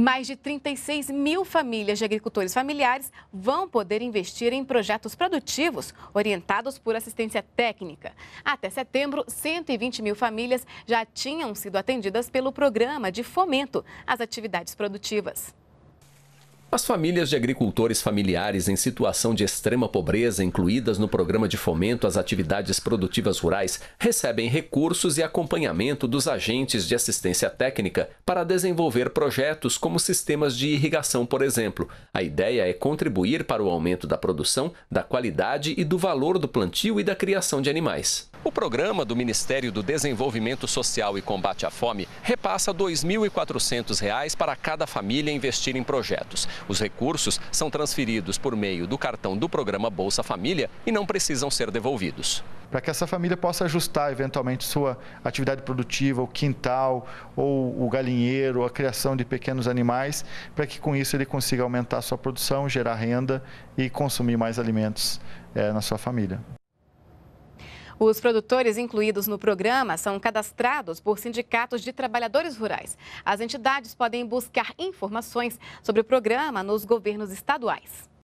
Mais de 36 mil famílias de agricultores familiares vão poder investir em projetos produtivos orientados por assistência técnica. Até setembro, 120 mil famílias já tinham sido atendidas pelo programa de fomento às atividades produtivas. As famílias de agricultores familiares em situação de extrema pobreza, incluídas no programa de fomento às atividades produtivas rurais, recebem recursos e acompanhamento dos agentes de assistência técnica para desenvolver projetos como sistemas de irrigação, por exemplo. A ideia é contribuir para o aumento da produção, da qualidade e do valor do plantio e da criação de animais. O programa do Ministério do Desenvolvimento Social e Combate à Fome repassa R$ 2.400 para cada família investir em projetos. Os recursos são transferidos por meio do cartão do programa Bolsa Família e não precisam ser devolvidos. Para que essa família possa ajustar eventualmente sua atividade produtiva, o quintal ou o galinheiro, a criação de pequenos animais, para que com isso ele consiga aumentar sua produção, gerar renda e consumir mais alimentos é, na sua família. Os produtores incluídos no programa são cadastrados por sindicatos de trabalhadores rurais. As entidades podem buscar informações sobre o programa nos governos estaduais.